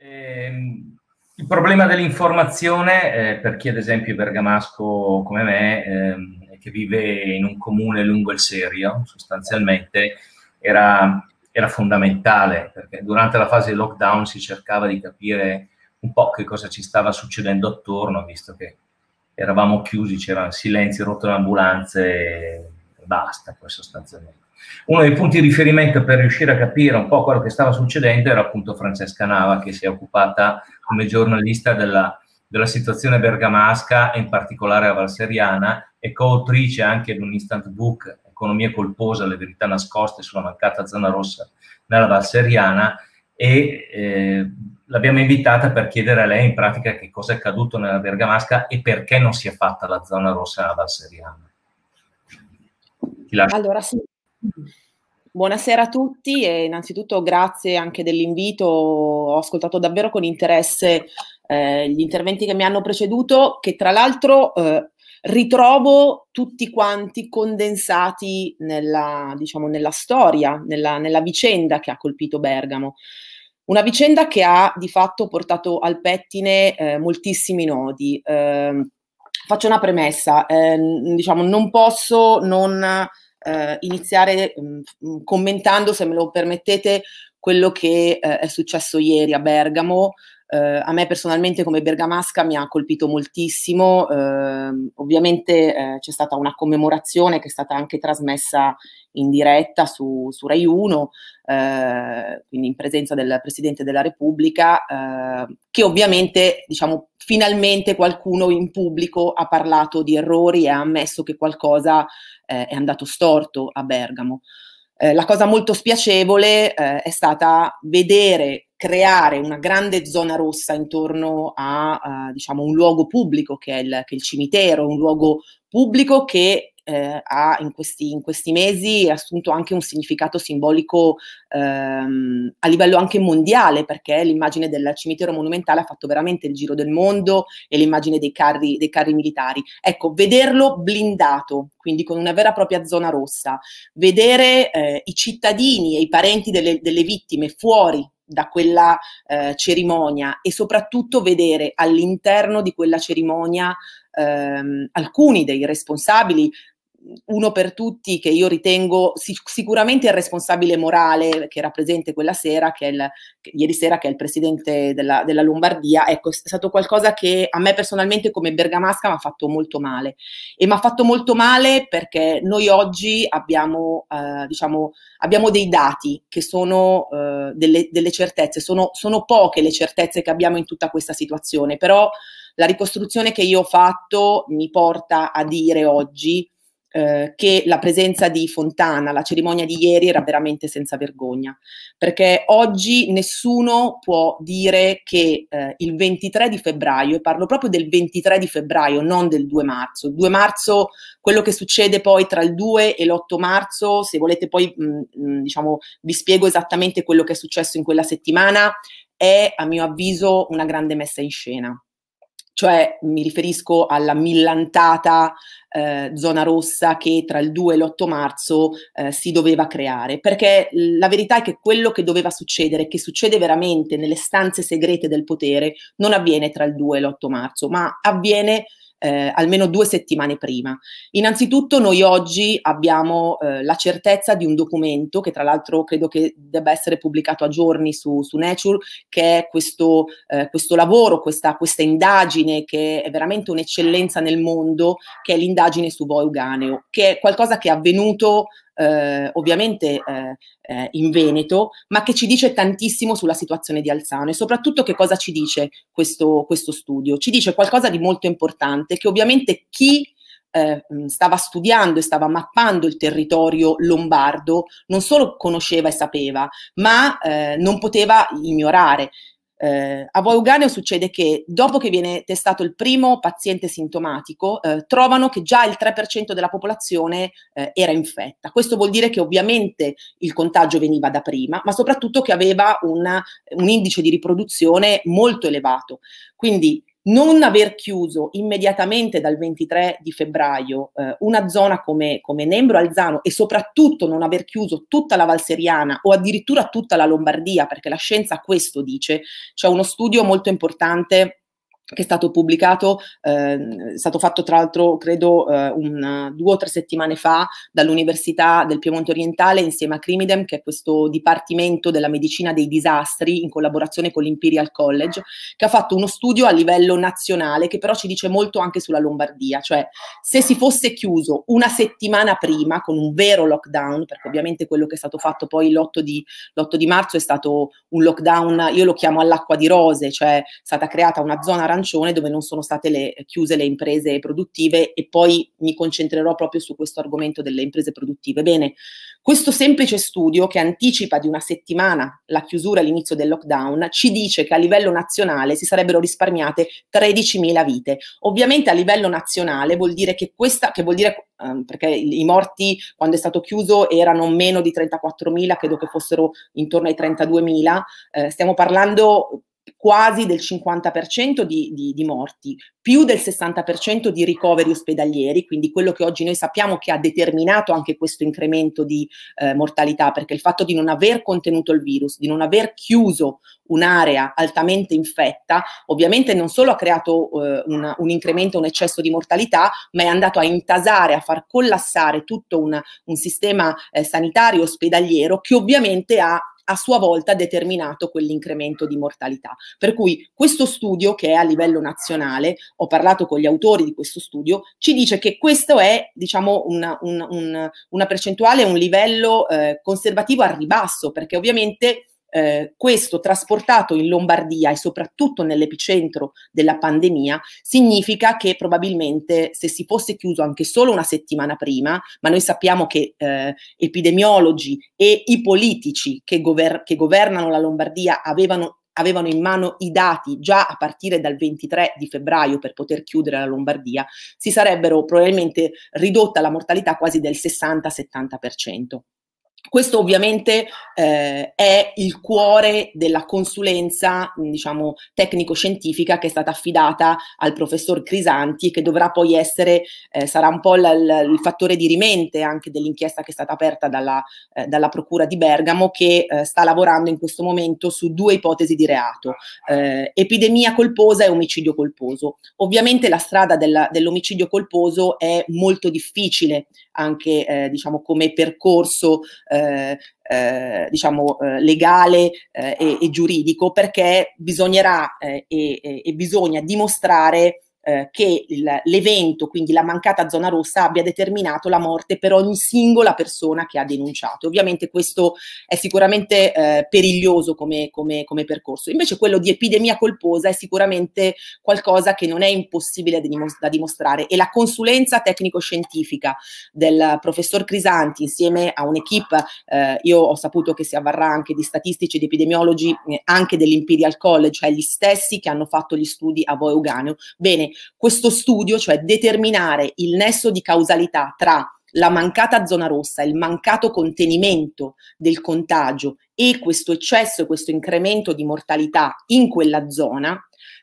Ehm, il problema dell'informazione, eh, per chi ad esempio è bergamasco come me, eh, che vive in un comune lungo il Serio, sostanzialmente, era, era, fondamentale, perché durante la fase di lockdown si cercava di capire un po' che cosa ci stava succedendo attorno, visto che eravamo chiusi, c'erano silenzio, rotte le ambulanze e basta, poi sostanzialmente. Uno dei punti di riferimento per riuscire a capire un po' quello che stava succedendo era appunto Francesca Nava, che si è occupata come giornalista della, della situazione bergamasca e in particolare la valseriana e coautrice anche di un instant book Economia colposa, le verità nascoste sulla mancata zona rossa nella valseriana e eh, l'abbiamo invitata per chiedere a lei in pratica che cosa è accaduto nella bergamasca e perché non si è fatta la zona rossa nella valseriana. Allora sì, Buonasera a tutti e innanzitutto grazie anche dell'invito. Ho ascoltato davvero con interesse eh, gli interventi che mi hanno preceduto, che tra l'altro eh, ritrovo tutti quanti condensati nella, diciamo, nella storia, nella, nella, vicenda che ha colpito Bergamo. Una vicenda che ha di fatto portato al pettine eh, moltissimi nodi. Eh, faccio una premessa, eh, diciamo, non posso non eh, iniziare mh, mm, mm, commentando, se me lo permettete, quello che eh, è successo ieri a Bergamo, eh, a me personalmente come bergamasca mi ha colpito moltissimo, eh, ovviamente eh, c'è stata una commemorazione che è stata anche trasmessa in diretta su, su Rai 1, eh, quindi in presenza del Presidente della Repubblica, eh, che ovviamente diciamo, finalmente qualcuno in pubblico ha parlato di errori e ha ammesso che qualcosa eh, è andato storto a Bergamo. Eh, la cosa molto spiacevole eh, è stata vedere creare una grande zona rossa intorno a, a eh, diciamo, un luogo pubblico che è, il, che è il cimitero, un luogo pubblico che eh, ha in questi, in questi, mesi assunto anche un significato simbolico ehm, a livello anche mondiale, perché l'immagine del cimitero monumentale ha fatto veramente il giro del mondo e l'immagine dei carri, dei carri militari. Ecco, vederlo blindato, quindi con una vera e propria zona rossa, vedere eh, i cittadini e i parenti delle, delle vittime fuori da quella eh, cerimonia e soprattutto vedere all'interno di quella cerimonia ehm, alcuni dei responsabili uno per tutti che io ritengo sicuramente il responsabile morale che era presente quella sera, che, il, ieri sera, che è il presidente della, della, Lombardia, ecco, è stato qualcosa che a me personalmente come bergamasca mi ha fatto molto male. E mi ha fatto molto male perché noi oggi abbiamo, eh, diciamo, abbiamo dei dati che sono eh, delle, delle, certezze, sono, sono poche le certezze che abbiamo in tutta questa situazione, però la ricostruzione che io ho fatto mi porta a dire oggi eh, che la presenza di Fontana, la cerimonia di ieri era veramente senza vergogna, perché oggi nessuno può dire che eh, il 23 di febbraio, e parlo proprio del 23 di febbraio, non del 2 marzo, il 2 marzo, quello che succede poi tra il 2 e l'8 marzo, se volete poi mh, diciamo, vi spiego esattamente quello che è successo in quella settimana, è a mio avviso una grande messa in scena cioè mi riferisco alla millantata eh, zona rossa che tra il 2 e l'8 marzo eh, si doveva creare, perché la verità è che quello che doveva succedere, che succede veramente nelle stanze segrete del potere, non avviene tra il 2 e l'8 marzo, ma avviene eh, almeno due settimane prima. Innanzitutto noi oggi abbiamo eh, la certezza di un documento che tra l'altro credo che debba essere pubblicato a giorni su, su Nature, che è questo, eh, questo lavoro, questa, questa, indagine che è veramente un'eccellenza nel mondo, che è l'indagine su Voi che è qualcosa che è avvenuto eh, ovviamente eh, eh, in Veneto, ma che ci dice tantissimo sulla situazione di Alzano e soprattutto che cosa ci dice questo, questo studio. Ci dice qualcosa di molto importante, che ovviamente chi eh, mm, stava studiando e stava mappando il territorio lombardo, non solo conosceva e sapeva, ma eh, non poteva ignorare. Eh, a Vauganeo succede che dopo che viene testato il primo paziente sintomatico, eh, trovano che già il 3% della popolazione eh, era infetta. Questo vuol dire che ovviamente il contagio veniva da prima, ma soprattutto che aveva una, un indice di riproduzione molto elevato. Quindi non aver chiuso immediatamente dal 23 di febbraio eh, una zona come, come Nembro Alzano e soprattutto non aver chiuso tutta la Valseriana o addirittura tutta la Lombardia, perché la scienza questo dice, c'è uno studio molto importante che è stato pubblicato, eh, è stato fatto tra l'altro credo eh, un, due o tre settimane fa dall'Università del Piemonte Orientale insieme a Crimidem, che è questo dipartimento della medicina dei disastri in collaborazione con l'Imperial College, che ha fatto uno studio a livello nazionale che però ci dice molto anche sulla Lombardia, cioè se si fosse chiuso una settimana prima con un vero lockdown, perché ovviamente quello che è stato fatto poi l'8 di, l'8 di marzo è stato un lockdown, io lo chiamo all'acqua di rose, cioè è stata creata una zona arancione dove non sono state le, chiuse le imprese produttive e poi mi concentrerò proprio su questo argomento delle imprese produttive. Bene, questo semplice studio che anticipa di una settimana la chiusura e l'inizio del lockdown ci dice che a livello nazionale si sarebbero risparmiate 13.000 vite. Ovviamente a livello nazionale vuol dire che questa, che vuol dire ehm, perché i morti quando è stato chiuso erano meno di 34.000, credo che fossero intorno ai 32.000, eh, stiamo parlando quasi del 50% di, di, di, morti, più del 60% di ricoveri ospedalieri, quindi quello che oggi noi sappiamo che ha determinato anche questo incremento di eh, mortalità, perché il fatto di non aver contenuto il virus, di non aver chiuso un'area altamente infetta, ovviamente non solo ha creato eh, una, un incremento, un eccesso di mortalità, ma è andato a intasare, a far collassare tutto una, un sistema eh, sanitario ospedaliero che ovviamente ha a sua volta determinato quell'incremento di mortalità. Per cui questo studio, che è a livello nazionale, ho parlato con gli autori di questo studio, ci dice che questo è diciamo, una, un, un, una percentuale, un livello eh, conservativo al ribasso, perché ovviamente eh, questo trasportato in Lombardia e soprattutto nell'epicentro della pandemia significa che probabilmente se si fosse chiuso anche solo una settimana prima, ma noi sappiamo che eh, epidemiologi e i politici che, gover- che governano la Lombardia avevano avevano in mano i dati già a partire dal 23 di febbraio per poter chiudere la Lombardia, si sarebbero probabilmente ridotta la mortalità quasi del 60-70%. Questo ovviamente eh, è il cuore della consulenza, diciamo, tecnico-scientifica che è stata affidata al professor Crisanti e che dovrà poi essere, eh, sarà un po' l- l- il fattore di rimente anche dell'inchiesta che è stata aperta dalla, eh, dalla Procura di Bergamo che eh, sta lavorando in questo momento su due ipotesi di reato, eh, epidemia colposa e omicidio colposo. Ovviamente la strada della, dell'omicidio colposo è molto difficile anche eh, diciamo come percorso eh, eh, diciamo, eh, legale eh, e, e giuridico perché bisognerà eh, e, e bisogna dimostrare eh, che il, l'evento, quindi la mancata zona rossa, abbia determinato la morte per ogni singola persona che ha denunciato. Ovviamente questo è sicuramente eh, periglioso come, come, come percorso. Invece quello di epidemia colposa è sicuramente qualcosa che non è impossibile da dimostrare e la consulenza tecnico-scientifica del professor Crisanti insieme a un'equipe, eh, io ho saputo che si avvarrà anche di statistici ed epidemiologi eh, anche dell'Imperial College, cioè gli stessi che hanno fatto gli studi a Voeuganeo. Bene, questo studio, cioè determinare il nesso di causalità tra la mancata zona rossa, il mancato contenimento del contagio e questo eccesso, e questo incremento di mortalità in quella zona,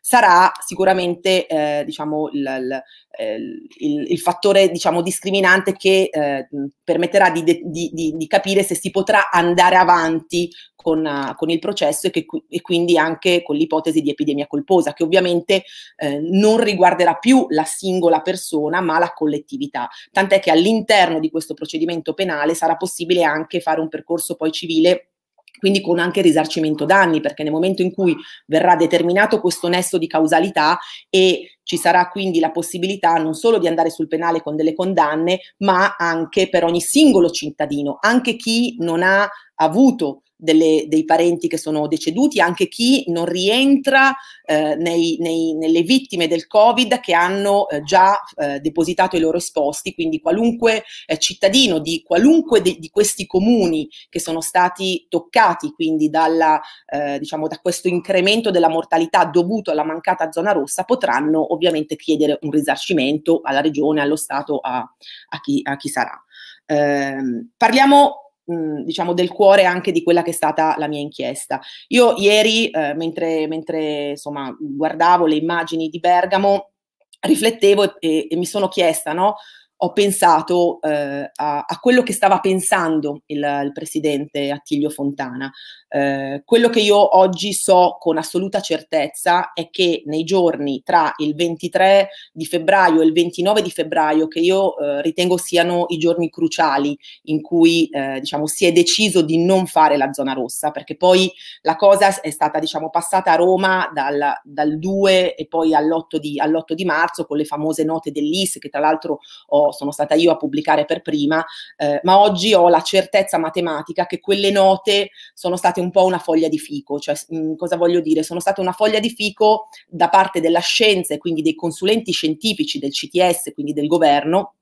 sarà sicuramente eh, diciamo, il, il, eh, il, il, fattore diciamo, discriminante che eh, permetterà di, di, di, di, capire se si potrà andare avanti con, uh, con il processo e, che, e, quindi anche con l'ipotesi di epidemia colposa, che ovviamente eh, non riguarderà più la singola persona ma la collettività. Tant'è che all'interno di questo procedimento penale sarà possibile anche fare un percorso poi civile quindi con anche risarcimento danni, perché nel momento in cui verrà determinato questo nesso di causalità e ci sarà quindi la possibilità non solo di andare sul penale con delle condanne, ma anche per ogni singolo cittadino, anche chi non ha avuto delle, dei parenti che sono deceduti, anche chi non rientra eh, nei, nei, nelle vittime del Covid che hanno eh, già eh, depositato i loro esposti, quindi qualunque eh, cittadino di qualunque de, di questi comuni che sono stati toccati quindi dalla, eh, diciamo, da questo incremento della mortalità dovuto alla mancata zona rossa potranno ovviamente chiedere un risarcimento alla regione, allo Stato, a, a, chi, a chi, sarà. Ehm, parliamo Mhmm, diciamo del cuore anche di quella che è stata la mia inchiesta. Io ieri, eh, mentre, mentre insomma, guardavo le immagini di Bergamo, riflettevo e, e, e mi sono chiesta, no? ho pensato eh, a, a, quello che stava pensando il, il presidente Attilio Fontana. Eh, quello che io oggi so con assoluta certezza è che nei giorni tra il 23 di febbraio e il 29 di febbraio, che io eh, ritengo siano i giorni cruciali in cui eh, diciamo, si è deciso di non fare la zona rossa, perché poi la cosa è stata diciamo, passata a Roma dal, 2 e pall'8 di, all di marzo con le famose note dell'IS, che tra l'altro ho sono stata io a pubblicare per prima, eh, ma oggi ho la certezza matematica che quelle note sono state un po' una foglia di fico, cioè mh, mm, cosa voglio dire? Sono state una foglia di fico da parte della scienza e quindi dei consulenti scientifici del CTS, quindi del governo,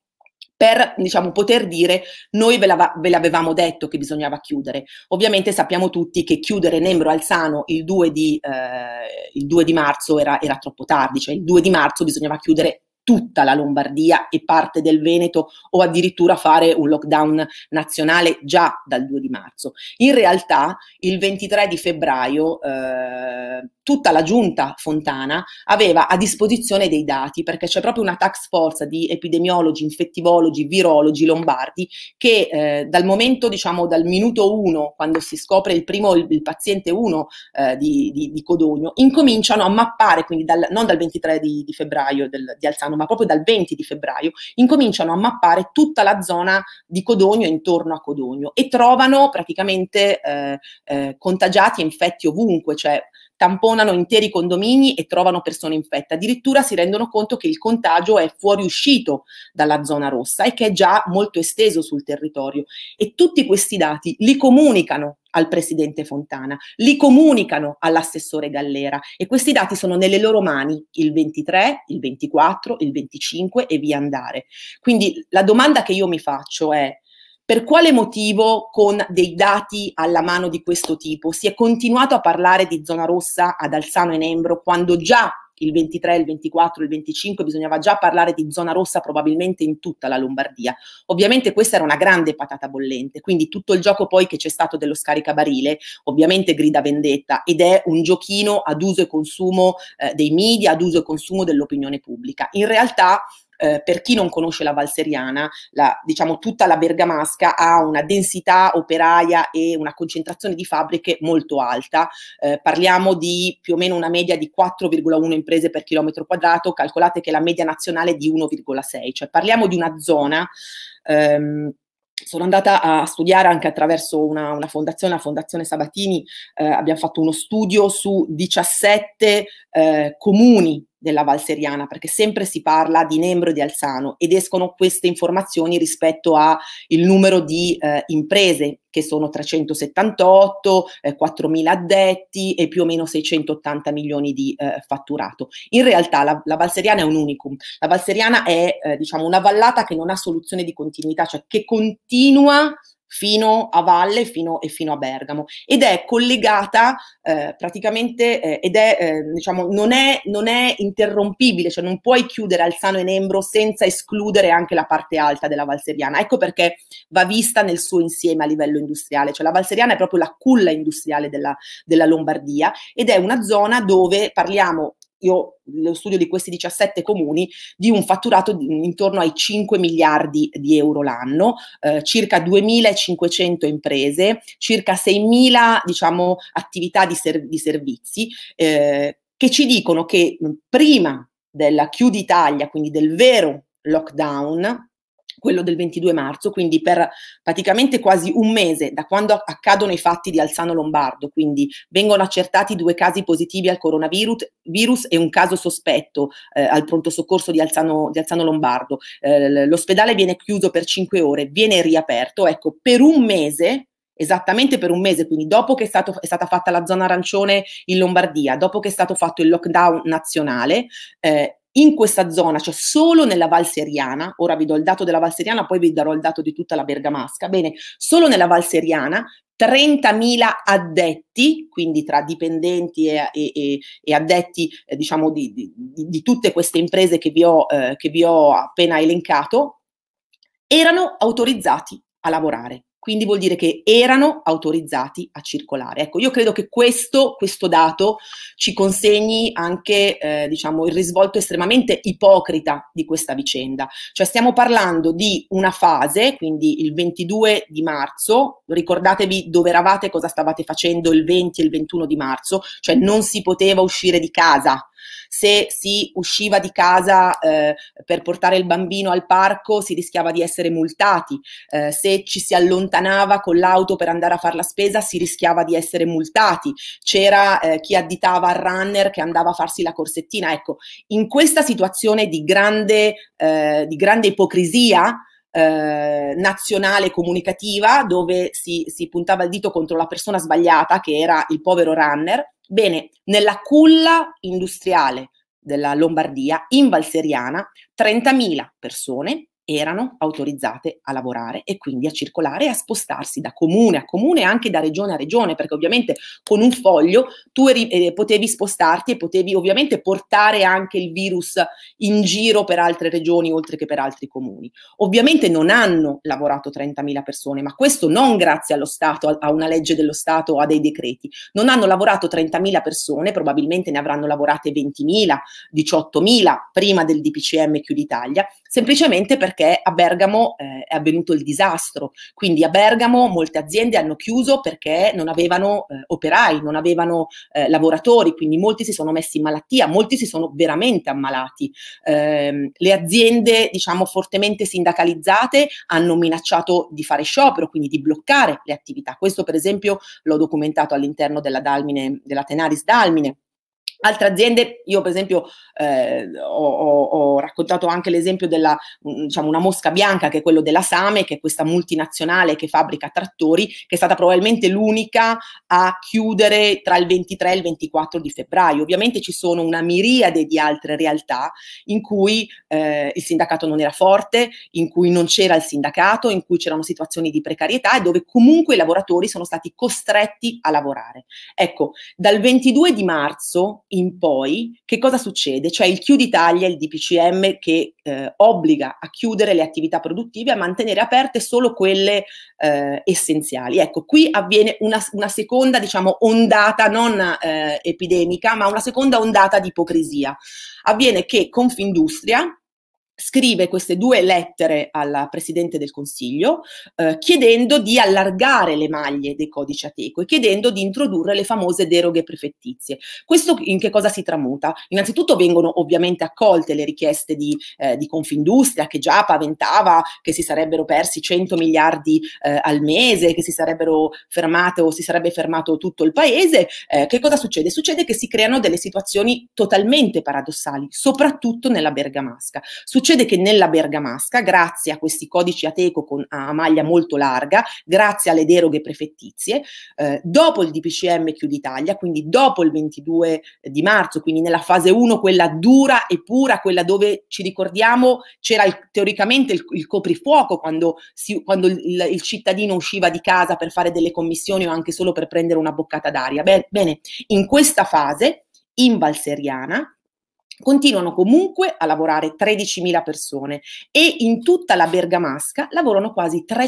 per diciamo, poter dire noi ve, ve, l'avevamo detto che bisognava chiudere. Ovviamente sappiamo tutti che chiudere Nembro Alzano il 2 di, eh, il 2 di marzo era, era, troppo tardi, cioè il 2 di marzo bisognava chiudere tutta la Lombardia e parte del Veneto o addirittura fare un lockdown nazionale già dal 2 di marzo. In realtà il 23 di febbraio eh, tutta la giunta Fontana aveva a disposizione dei dati perché c'è proprio una tax force di epidemiologi, infettivologi, virologi lombardi che eh, dal momento, diciamo dal minuto 1, quando si scopre il primo, il, il paziente 1 eh, di, di, di, Codogno, incominciano a mappare, quindi dal, non dal 23 di, di febbraio del, di Alzano, quest'anno, ma proprio dal 20 di febbraio, incominciano a mappare tutta la zona di Codogno e intorno a Codogno e trovano praticamente eh, eh, contagiati e infetti ovunque, cioè tamponano interi condomini e trovano persone infette. Addirittura si rendono conto che il contagio è fuoriuscito dalla zona rossa e che è già molto esteso sul territorio. E tutti questi dati li comunicano al presidente Fontana, li comunicano all'assessore Gallera e questi dati sono nelle loro mani il 23, il 24, il 25 e via andare. Quindi la domanda che io mi faccio è per quale motivo con dei dati alla mano di questo tipo si è continuato a parlare di zona rossa ad Alzano e Nembro quando già il 23, il 24, il 25 bisognava già parlare di zona rossa probabilmente in tutta la Lombardia. Ovviamente questa era una grande patata bollente, quindi tutto il gioco poi che c'è stato dello scaricabarile ovviamente grida vendetta ed è un giochino ad uso e consumo eh, dei media, ad uso e consumo dell'opinione pubblica. In realtà eh, per chi non conosce la valseriana, la, diciamo tutta la bergamasca ha una densità operaia e una concentrazione di fabbriche molto alta. Eh, parliamo di più o meno una media di 4,1 imprese per chilometro quadrato, calcolate che la media nazionale è di 1,6, cioè parliamo di una zona ehm, sono andata a studiare anche attraverso una, una fondazione, la Fondazione Sabatini, eh, abbiamo fatto uno studio su 17 eh, comuni della Valseriana, perché sempre si parla di Nembro e di Alzano ed escono queste informazioni rispetto al numero di eh, imprese che sono 378, eh, 4.000 addetti e più o meno 680 milioni di eh, fatturato. In realtà la, la, Valseriana è un unicum, la Valseriana è eh, diciamo una vallata che non ha soluzione di continuità, cioè che continua fino a valle fino, e fino a Bergamo ed è collegata eh, praticamente eh, ed è eh, diciamo non è, non è interrompibile cioè non puoi chiudere Alzano e Nembro senza escludere anche la parte alta della Valseriana ecco perché va vista nel suo insieme a livello industriale cioè la Valseriana è proprio la culla industriale della, della Lombardia ed è una zona dove parliamo io lo studio di questi 17 comuni, di un fatturato di, intorno ai 5 miliardi di euro l'anno, eh, circa 2.500 imprese, circa 6.000 diciamo, attività di, ser- di servizi, eh, che ci dicono che prima della Chiudi Italia, quindi del vero lockdown, quello del 22 marzo, quindi per praticamente quasi un mese da quando accadono i fatti di Alzano Lombardo, quindi vengono accertati due casi positivi al coronavirus virus e un caso sospetto eh, al pronto soccorso di Alzano, di Alzano Lombardo. Eh, l'ospedale viene chiuso per cinque ore, viene riaperto, ecco, per un mese esattamente per un mese, quindi dopo che è, stato, è, stata fatta la zona arancione in Lombardia, dopo che è stato fatto il lockdown nazionale, eh, in questa zona, cioè solo nella Val Seriana, ora vi do il dato della Val Seriana, poi vi darò il dato di tutta la Bergamasca, bene, solo nella Val Seriana 30.000 addetti, quindi tra dipendenti e, e, e addetti eh, diciamo di, di, di, tutte queste imprese che vi ho, eh, che vi ho appena elencato, erano autorizzati a lavorare quindi vuol dire che erano autorizzati a circolare. Ecco, io credo che questo, questo dato ci consegni anche eh, diciamo, il risvolto estremamente ipocrita di questa vicenda. Cioè stiamo parlando di una fase, quindi il 22 di marzo, ricordatevi dove eravate, cosa stavate facendo il 20 e il 21 di marzo, cioè non si poteva uscire di casa, se si usciva di casa eh, per portare il bambino al parco si rischiava di essere multati, eh, se ci si allontanava con l'auto per andare a fare la spesa si rischiava di essere multati, c'era eh, chi additava il runner che andava a farsi la corsettina. Ecco, in questa situazione di grande, eh, di grande ipocrisia, eh, nazionale comunicativa dove si, si, puntava il dito contro la persona sbagliata che era il povero runner Bene, nella culla industriale della Lombardia, in Valseriana, 30.000 persone erano autorizzate a lavorare e quindi a circolare e a spostarsi da comune a comune e anche da regione a regione, perché ovviamente con un foglio tu eri, eh, potevi spostarti e potevi ovviamente portare anche il virus in giro per altre regioni oltre che per altri comuni. Ovviamente non hanno lavorato 30.000 persone, ma questo non grazie allo Stato, a, una legge dello Stato o a dei decreti. Non hanno lavorato 30.000 persone, probabilmente ne avranno lavorate 20.000, 18.000 prima del DPCM Chiuditalia, semplicemente perché perché a Bergamo eh, è avvenuto il disastro. Quindi a Bergamo molte aziende hanno chiuso perché non avevano eh, operai, non avevano eh, lavoratori, quindi molti si sono messi in malattia, molti si sono veramente ammalati. Ehm, le aziende, diciamo, fortemente sindacalizzate hanno minacciato di fare sciopero, quindi di bloccare le attività. Questo, per esempio, l'ho documentato all'interno della Dalmine, della Tenaris Dalmine Altre aziende, io per esempio eh, ho, ho, raccontato anche l'esempio della, diciamo, una mosca bianca che è quello della Same, che è questa multinazionale che fabbrica trattori, che è stata probabilmente l'unica a chiudere tra il 23 e il 24 di febbraio. Ovviamente ci sono una miriade di altre realtà in cui eh, il sindacato non era forte, in cui non c'era il sindacato, in cui c'erano situazioni di precarietà e dove comunque i lavoratori sono stati costretti a lavorare. Ecco, dal 22 di marzo in poi, che cosa succede? Cioè il chiudi taglia, il DPCM che eh, obbliga a chiudere le attività produttive, a mantenere aperte solo quelle eh, essenziali. Ecco, qui avviene una, una seconda, diciamo, ondata non eh, epidemica, ma una seconda ondata di ipocrisia. Avviene che Confindustria, scrive queste due lettere al Presidente del Consiglio eh, chiedendo di allargare le maglie dei codici ateco e chiedendo di introdurre le famose deroghe prefettizie. Questo in che cosa si tramuta? Innanzitutto vengono ovviamente accolte le richieste di, eh, di Confindustria che già paventava che si sarebbero persi 100 miliardi eh, al mese, che si sarebbero fermate o si sarebbe fermato tutto il paese. Eh, che cosa succede? Succede che si creano delle situazioni totalmente paradossali, soprattutto nella Bergamasca. Succede Succede che nella bergamasca, grazie a questi codici ateco con, a maglia molto larga, grazie alle deroghe prefettizie, eh, dopo il DPCM Chiudi Italia, quindi dopo il 22 di marzo, quindi nella fase 1, quella dura e pura, quella dove ci ricordiamo c'era il, teoricamente il, il, coprifuoco quando, si, quando il, il, cittadino usciva di casa per fare delle commissioni o anche solo per prendere una boccata d'aria. Beh, bene, in questa fase in valseriana continuano comunque a lavorare 13.000 persone e in tutta la Bergamasca lavorano quasi 300.000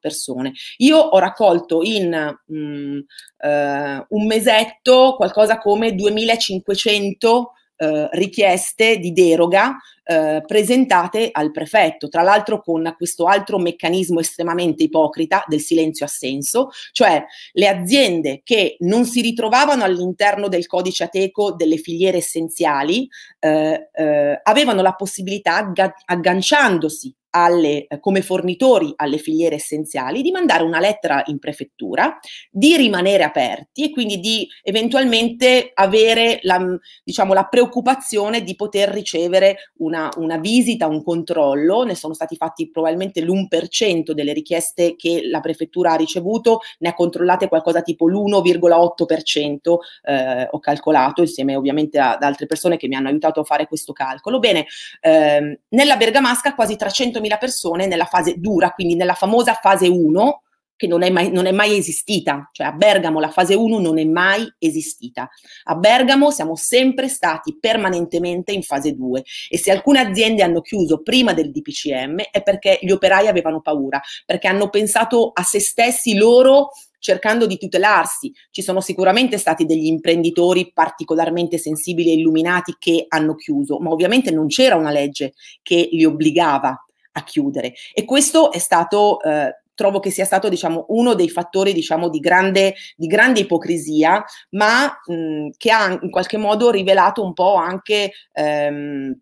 persone. Io ho raccolto in um, uh, un mesetto qualcosa come 2.500 uh, eh, richieste di deroga eh, presentate al prefetto, tra l'altro con questo altro meccanismo estremamente ipocrita del silenzio assenso, cioè le aziende che non si ritrovavano all'interno del codice ateco delle filiere essenziali eh, eh, avevano la possibilità, agga- agganciandosi alle, eh, come fornitori alle filiere essenziali, di mandare una lettera in prefettura, di rimanere aperti e quindi di eventualmente avere la, diciamo, la preoccupazione di poter ricevere un una, una visita, un controllo, ne sono stati fatti probabilmente l'1% delle richieste che la prefettura ha ricevuto, ne ha controllate qualcosa tipo l'1,8%, eh, ho calcolato insieme ovviamente ad altre persone che mi hanno aiutato a fare questo calcolo. Bene, ehm, nella Bergamasca quasi 300.000 persone nella fase dura, quindi nella famosa fase 1, che non è, mai, non è, mai, esistita, cioè a Bergamo la fase 1 non è mai esistita. A Bergamo siamo sempre stati permanentemente in fase 2 e se alcune aziende hanno chiuso prima del DPCM è perché gli operai avevano paura, perché hanno pensato a se stessi loro cercando di tutelarsi. Ci sono sicuramente stati degli imprenditori particolarmente sensibili e illuminati che hanno chiuso, ma ovviamente non c'era una legge che li obbligava a chiudere e questo è stato... Eh, trovo che sia stato diciamo, uno dei fattori diciamo, di, grande, di, grande, ipocrisia, ma mh, che ha in qualche modo rivelato un po' anche ehm,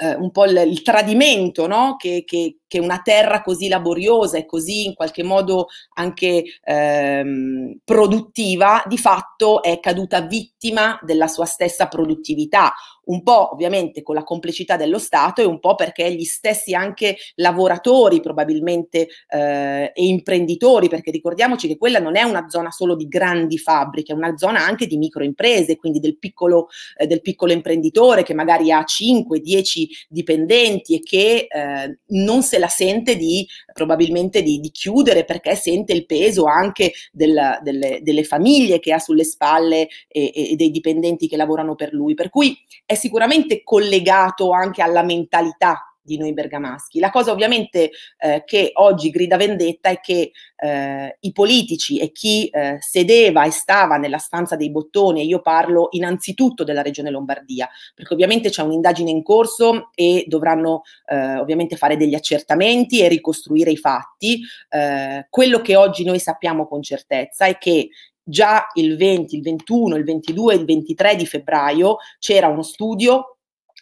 eh, un po' il, il tradimento no? che, che che una terra così laboriosa e così in qualche modo anche ehm, produttiva di fatto è caduta vittima della sua stessa produttività, un po' ovviamente con la complicità dello Stato e un po' perché gli stessi anche lavoratori probabilmente eh, e imprenditori, perché ricordiamoci che quella non è una zona solo di grandi fabbriche, è una zona anche di microimprese, quindi del piccolo, eh, del piccolo imprenditore che magari ha 5-10 dipendenti e che eh, non se se la sente di, probabilmente di, di chiudere perché sente il peso anche del, delle, delle, famiglie che ha sulle spalle e, e dei dipendenti che lavorano per lui. Per cui è sicuramente collegato anche alla mentalità di noi bergamaschi. La cosa ovviamente eh, che oggi grida vendetta è che eh, i politici e chi eh, sedeva e stava nella stanza dei bottoni, e io parlo innanzitutto della regione Lombardia, perché ovviamente c'è un'indagine in corso e dovranno eh, ovviamente fare degli accertamenti e ricostruire i fatti. Eh, quello che oggi noi sappiamo con certezza è che già il 20, il 21, il 22, il 23 di febbraio c'era uno studio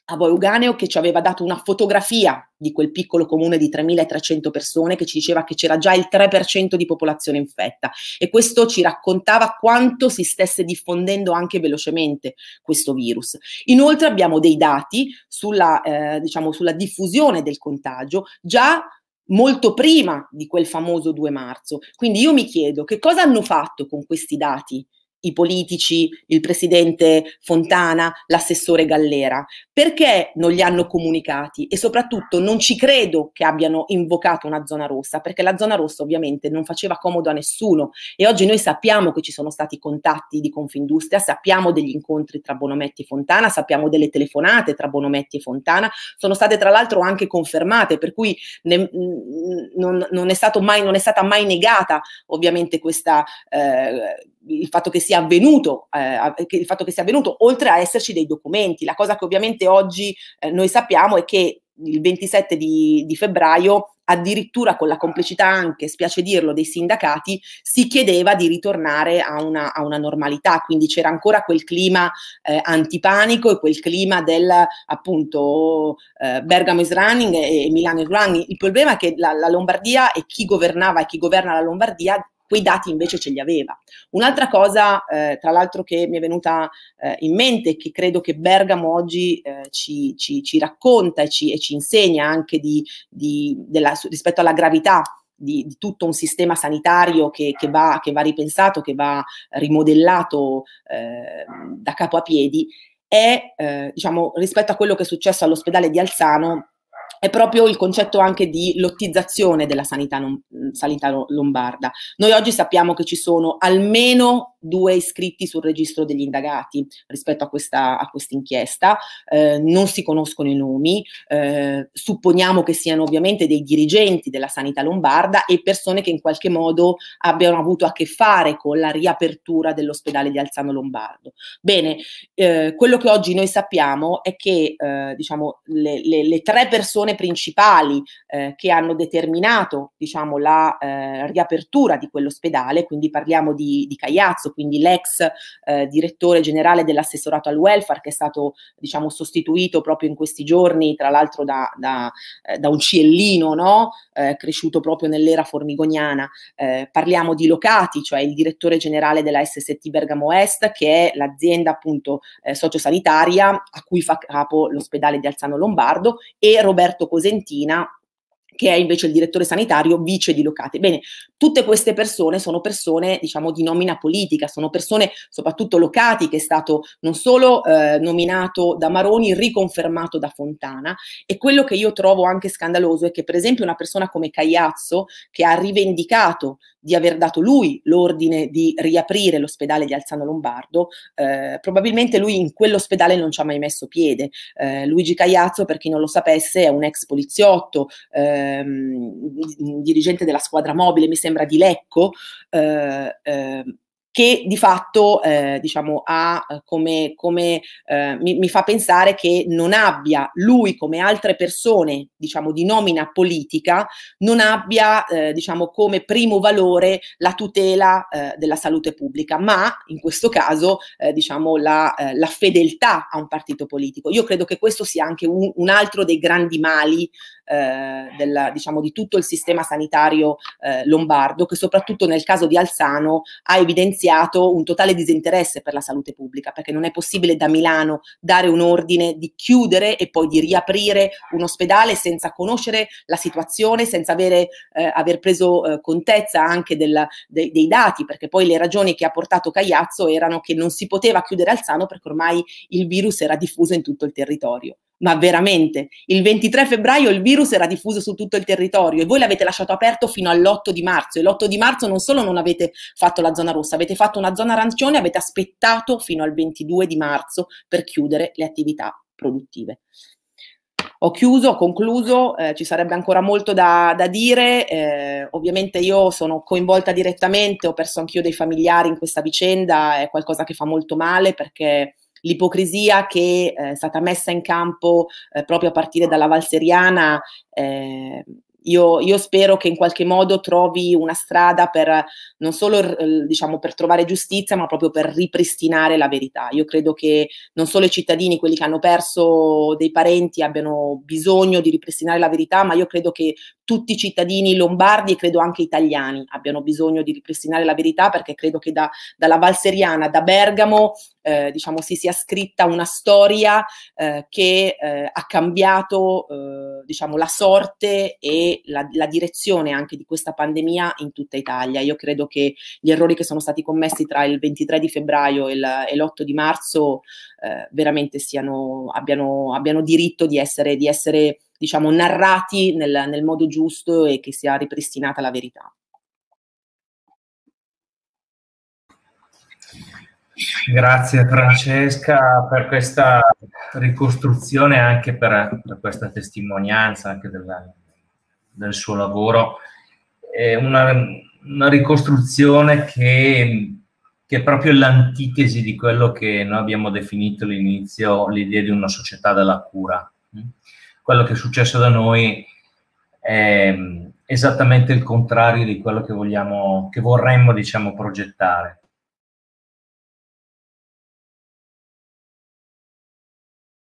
a Voluganeo che ci aveva dato una fotografia di quel piccolo comune di 3.300 persone che ci diceva che c'era già il 3% di popolazione infetta e questo ci raccontava quanto si stesse diffondendo anche velocemente questo virus. Inoltre abbiamo dei dati sulla, eh, diciamo, sulla diffusione del contagio già molto prima di quel famoso 2 marzo. Quindi io mi chiedo che cosa hanno fatto con questi dati i politici, il presidente Fontana, l'assessore Gallera. Perché non li hanno comunicati? E soprattutto non ci credo che abbiano invocato una zona rossa, perché la zona rossa ovviamente non faceva comodo a nessuno e oggi noi sappiamo che ci sono stati contatti di Confindustria, sappiamo degli incontri tra Bonometti e Fontana, sappiamo delle telefonate tra Bonometti e Fontana, sono state tra l'altro anche confermate, per cui ne, mm, non, non, è mai, non, è stata mai negata ovviamente questa... Eh, il fatto che sia avvenuto, eh, il fatto che sia avvenuto, oltre a esserci dei documenti. La cosa che ovviamente oggi eh, noi sappiamo è che il 27 di, di, febbraio, addirittura con la complicità anche, spiace dirlo, dei sindacati, si chiedeva di ritornare a una, a una normalità, quindi c'era ancora quel clima eh, antipanico e quel clima del appunto eh, Bergamo is running e, e Milano is running. Il problema è che la, la Lombardia e chi governava e chi governa la Lombardia quei dati invece ce li aveva. Un'altra cosa, eh, tra l'altro, che mi è venuta eh, in mente, che credo che Bergamo oggi eh, ci, ci, ci, racconta e ci, e ci insegna anche di, di, della, rispetto alla gravità di, di, tutto un sistema sanitario che, che, va, che, va, ripensato, che va rimodellato eh, da capo a piedi, è eh, diciamo, rispetto a quello che è successo all'ospedale di Alzano è proprio il concetto anche di lottizzazione della sanità, non, sanità lombarda. Noi oggi sappiamo che ci sono almeno due iscritti sul registro degli indagati rispetto a questa a inchiesta, eh, non si conoscono i nomi, eh, supponiamo che siano ovviamente dei dirigenti della sanità lombarda e persone che in qualche modo abbiano avuto a che fare con la riapertura dell'ospedale di Alzano Lombardo. Bene, eh, quello che oggi noi sappiamo è che eh, diciamo, le, le, le tre persone ragione principali eh, che hanno determinato diciamo, la eh, riapertura di quell'ospedale, quindi parliamo di, di Cagliazzo, quindi l'ex eh, direttore generale dell'assessorato al welfare che è stato diciamo, sostituito proprio in questi giorni, tra l'altro da, da, eh, da un ciellino no? Eh, cresciuto proprio nell'era formigoniana. Eh, parliamo di Locati, cioè il direttore generale della SST Bergamo Est, che è l'azienda appunto sociosanitaria a cui fa capo l'ospedale di Alzano Lombardo e Roberto Cosentina che è invece il direttore sanitario vice di Locate. Bene, tutte queste persone sono persone, diciamo, di nomina politica, sono persone, soprattutto Locati, che è stato non solo eh, nominato da Maroni, riconfermato da Fontana, e quello che io trovo anche scandaloso è che, per esempio, una persona come Cagliazzo, che ha rivendicato di aver dato lui l'ordine di riaprire l'ospedale di Alzano Lombardo, eh, probabilmente lui in quell'ospedale non ci ha mai messo piede. Eh, Luigi Cagliazzo, per chi non lo sapesse, è un ex poliziotto, eh, ehm, dirigente della squadra mobile, mi sembra di Lecco, eh, eh, che di fatto eh, diciamo, ha eh, come, come eh, mi, mi, fa pensare che non abbia lui come altre persone diciamo, di nomina politica non abbia eh, diciamo, come primo valore la tutela eh, della salute pubblica ma in questo caso eh, diciamo, la, la, fedeltà a un partito politico io credo che questo sia anche un, un altro dei grandi mali eh, della, diciamo, di tutto il sistema sanitario eh, lombardo, che soprattutto nel caso di Alzano ha evidenziato un totale disinteresse per la salute pubblica, perché non è possibile da Milano dare un ordine di chiudere e poi di riaprire un ospedale senza conoscere la situazione, senza avere, eh, aver preso eh, contezza anche del, de, dei dati, perché poi le ragioni che ha portato Cagliazzo erano che non si poteva chiudere Alzano perché ormai il virus era diffuso in tutto il territorio. Ma veramente, il 23 febbraio il virus era diffuso su tutto il territorio e voi l'avete lasciato aperto fino all'8 di marzo. E l'8 di marzo non solo non avete fatto la zona rossa, avete fatto una zona arancione, avete aspettato fino al 22 di marzo per chiudere le attività produttive. Ho chiuso, ho concluso, eh, ci sarebbe ancora molto da, da dire, eh, ovviamente io sono coinvolta direttamente, ho perso anch'io dei familiari in questa vicenda, è qualcosa che fa molto male perché l'ipocrisia che eh, è stata messa in campo eh, proprio a partire dalla Valseriana. Eh, io, io, spero che in qualche modo trovi una strada per non solo diciamo, per trovare giustizia, ma proprio per ripristinare la verità. Io credo che non solo i cittadini, quelli che hanno perso dei parenti, abbiano bisogno di ripristinare la verità, ma io credo che tutti i cittadini lombardi e credo anche italiani abbiano bisogno di ripristinare la verità perché credo che da, dalla Valseriana, da Bergamo eh, diciamo, si sia scritta una storia eh, che eh, ha cambiato eh, diciamo, la sorte e la, la, direzione anche di questa pandemia in tutta Italia. Io credo che gli errori che sono stati commessi tra il 23 di febbraio e, l'8 di marzo eh, veramente siano, abbiano, abbiano, diritto di essere, di essere diciamo, narrati nel, nel modo giusto e che sia ripristinata la verità. Grazie Francesca per questa ricostruzione, e anche per, per questa testimonianza anche della, del suo lavoro. È una, una ricostruzione che, che, è proprio l'antitesi di quello che noi abbiamo definito all'inizio l'idea di una società della cura. Quello che è successo da noi è esattamente il contrario di quello che, vogliamo, che vorremmo diciamo, progettare